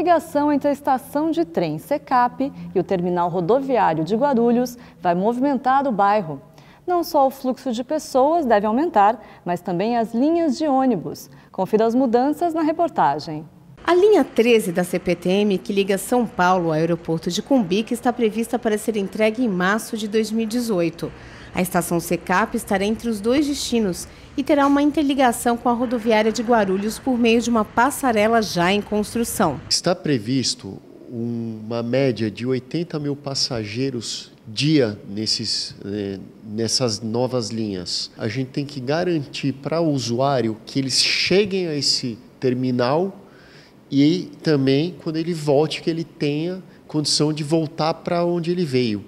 ligação entre a estação de trem Secap e o terminal rodoviário de Guarulhos vai movimentar o bairro. Não só o fluxo de pessoas deve aumentar, mas também as linhas de ônibus. Confira as mudanças na reportagem. A linha 13 da CPTM, que liga São Paulo ao aeroporto de Cumbica, está prevista para ser entregue em março de 2018. A estação Secap estará entre os dois destinos e terá uma interligação com a rodoviária de Guarulhos por meio de uma passarela já em construção. Está previsto uma média de 80 mil passageiros dia nesses, eh, nessas novas linhas. A gente tem que garantir para o usuário que eles cheguem a esse terminal e também quando ele volte que ele tenha condição de voltar para onde ele veio.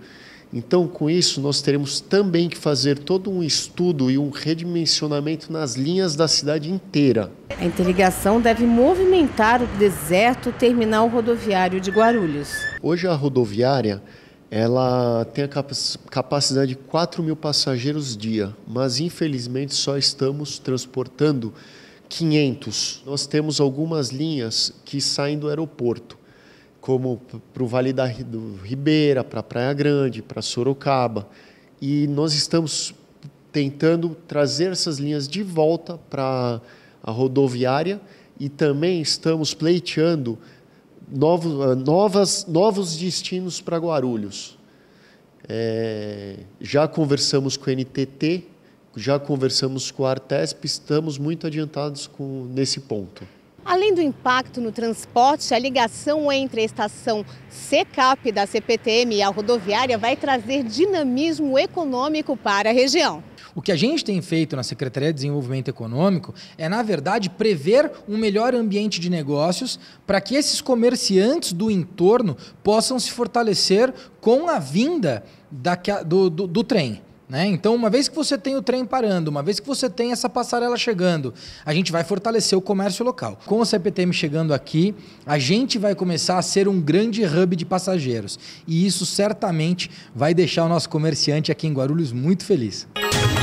Então, com isso, nós teremos também que fazer todo um estudo e um redimensionamento nas linhas da cidade inteira. A interligação deve movimentar o deserto terminal rodoviário de Guarulhos. Hoje a rodoviária ela tem a capacidade de 4 mil passageiros dia, mas infelizmente só estamos transportando 500. Nós temos algumas linhas que saem do aeroporto como para o Vale da Ribeira, para Praia Grande, para Sorocaba. E nós estamos tentando trazer essas linhas de volta para a rodoviária e também estamos pleiteando novos, ah, novas, novos destinos para Guarulhos. É, já conversamos com o NTT, já conversamos com a Artesp, estamos muito adiantados com, nesse ponto. Além do impacto no transporte, a ligação entre a estação CECAP da CPTM e a rodoviária vai trazer dinamismo econômico para a região. O que a gente tem feito na Secretaria de Desenvolvimento Econômico é, na verdade, prever um melhor ambiente de negócios para que esses comerciantes do entorno possam se fortalecer com a vinda do, do, do trem. Né? Então, uma vez que você tem o trem parando, uma vez que você tem essa passarela chegando, a gente vai fortalecer o comércio local. Com o CPTM chegando aqui, a gente vai começar a ser um grande hub de passageiros. E isso certamente vai deixar o nosso comerciante aqui em Guarulhos muito feliz. Música